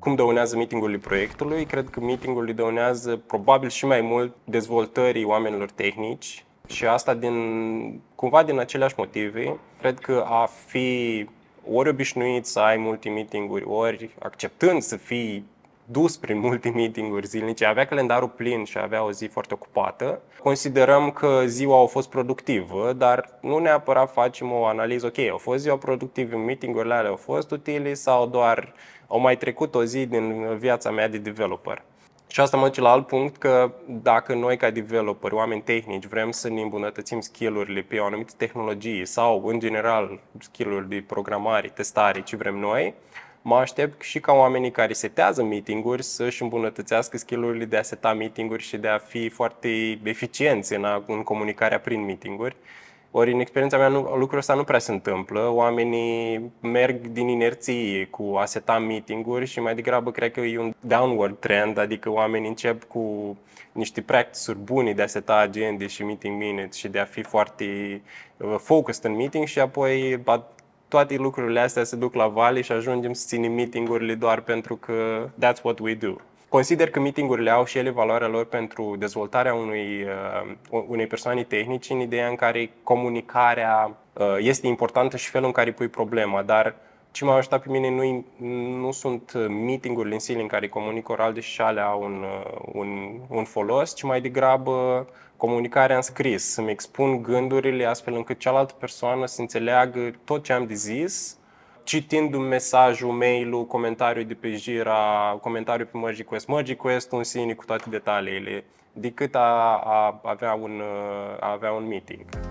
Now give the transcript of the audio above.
cum dăunează meetingul proiectului. Cred că meetingul îi dăunează probabil și mai mult dezvoltării oamenilor tehnici și asta din, cumva din aceleași motive. Cred că a fi ori obișnuit să ai multe meeting ori acceptând să fii dus prin multe meeting-uri zilnice, avea calendarul plin și avea o zi foarte ocupată. Considerăm că ziua a fost productivă, dar nu neapărat facem o analiză, ok, a fost ziua productivă, meeting-urile alea au fost utile sau doar au mai trecut o zi din viața mea de developer. Și asta mă duce la alt punct că dacă noi ca developeri, oameni tehnici, vrem să ne îmbunătățim skillurile pe o anumită tehnologie sau în general skill-uri de programare, testare, ce vrem noi, mă aștept și ca oamenii care setează meeting-uri să-și îmbunătățească skillurile de a seta meeting-uri și de a fi foarte eficienți în, a, în comunicarea prin meeting-uri. Ori în experiența mea nu, lucrul ăsta nu prea se întâmplă, oamenii merg din inerție cu a seta meeting-uri și mai degrabă cred că e un downward trend, adică oamenii încep cu niște practice-uri bune de a seta agende și meeting minutes și de a fi foarte uh, focused în meeting și apoi toate lucrurile astea se duc la vale și ajungem să ținem meetingurile doar pentru că that's what we do. Consider că meetingurile au și ele valoarea lor pentru dezvoltarea unui, uh, unei persoane tehnici în ideea în care comunicarea uh, este importantă și felul în care pui problema, dar ce m-a ajutat pe mine nu, nu sunt uh, meeting-urile în sine în care comunic oral, deși alea au un, uh, un, un folos, ci mai degrabă comunicarea în scris, să-mi expun gândurile astfel încât cealaltă persoană să înțeleagă tot ce am de zis, un mesaj, mesajul, mail-ul, comentariul de pe Jira, comentariul pe Merge Quest, Merge Quest în sine cu toate detaliile, decât a, a, avea, un, uh, a avea un meeting.